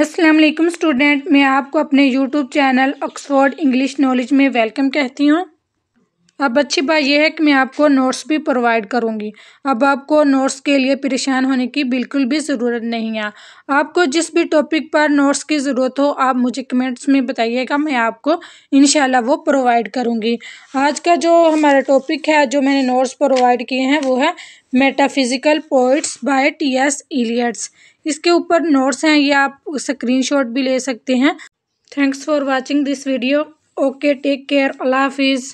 Aslam student मैं आपको अपने YouTube channel Oxford English knowledge में वेलकम कहती हूँ अब अच्छी बात यह है कि मैं आपको नोट्स भी प्रोवाइड करूँगी अब आपको नोट्स के लिए परेशान होने की बिल्कुल भी ज़रूरत नहीं है आपको जिस भी टॉपिक पर नोट्स की ज़रूरत हो आप मुझे कमेंट्स में बताइएगा मैं आपको इन वो प्रोवाइड करूँगी आज का जो हमारा टॉपिक है जो मैंने नोट्स प्रोवाइड किए हैं वो है metaphysical poets by T S Eliot's इसके ऊपर नोट्स हैं ये आप स्क्रीन भी ले सकते हैं thanks for watching this video okay take care अल्लाह हाफिज़